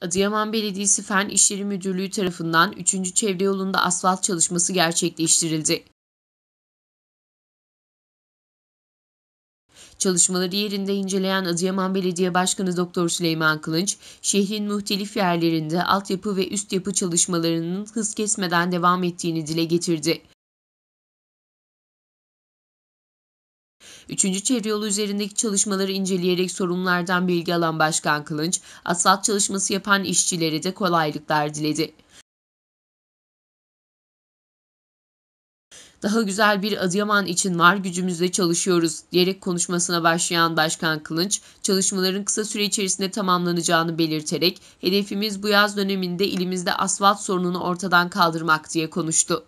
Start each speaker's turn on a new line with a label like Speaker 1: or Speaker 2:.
Speaker 1: Adıyaman Belediyesi Fen İşleri Müdürlüğü tarafından 3. çevre yolunda asfalt çalışması gerçekleştirildi. Çalışmaları yerinde inceleyen Adıyaman Belediye Başkanı Doktor Süleyman Kılınç, şehrin muhtelif yerlerinde altyapı ve üst yapı çalışmalarının hız kesmeden devam ettiğini dile getirdi. Üçüncü çevre yolu üzerindeki çalışmaları inceleyerek sorunlardan bilgi alan Başkan Kılınç, asfalt çalışması yapan işçilere de kolaylıklar diledi. Daha güzel bir Adıyaman için var gücümüzle çalışıyoruz diyerek konuşmasına başlayan Başkan Kılınç, çalışmaların kısa süre içerisinde tamamlanacağını belirterek hedefimiz bu yaz döneminde ilimizde asfalt sorununu ortadan kaldırmak diye konuştu.